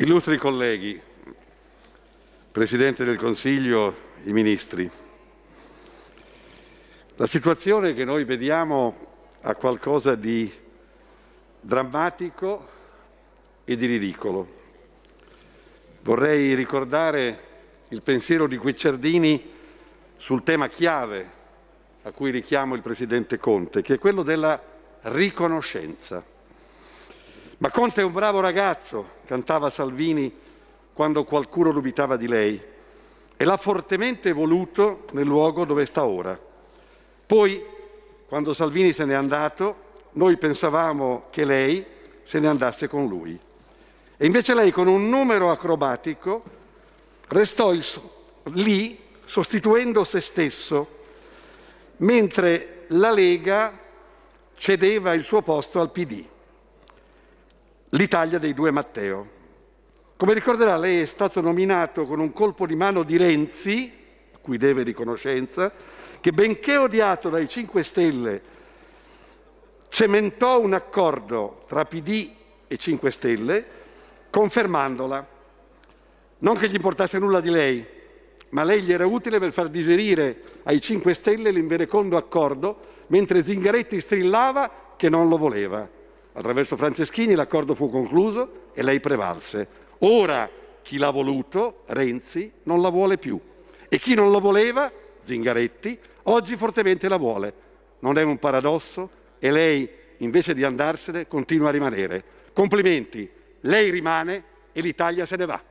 Illustri colleghi, Presidente del Consiglio, i Ministri, la situazione che noi vediamo ha qualcosa di drammatico e di ridicolo. Vorrei ricordare il pensiero di Guicciardini sul tema chiave a cui richiamo il Presidente Conte, che è quello della riconoscenza. Ma Conte è un bravo ragazzo, cantava Salvini quando qualcuno dubitava di lei, e l'ha fortemente voluto nel luogo dove sta ora. Poi, quando Salvini se n'è andato, noi pensavamo che lei se ne andasse con lui. E invece lei, con un numero acrobatico, restò so- lì sostituendo se stesso, mentre la Lega cedeva il suo posto al PD l'Italia dei due Matteo. Come ricorderà, lei è stato nominato con un colpo di mano di Renzi, a cui deve riconoscenza, che benché odiato dai 5 Stelle, cementò un accordo tra PD e 5 Stelle, confermandola. Non che gli importasse nulla di lei, ma lei gli era utile per far digerire ai 5 Stelle l'inverecondo accordo, mentre Zingaretti strillava che non lo voleva. Attraverso Franceschini l'accordo fu concluso e lei prevalse. Ora chi l'ha voluto, Renzi, non la vuole più. E chi non lo voleva, Zingaretti, oggi fortemente la vuole. Non è un paradosso? E lei, invece di andarsene, continua a rimanere. Complimenti, lei rimane e l'Italia se ne va.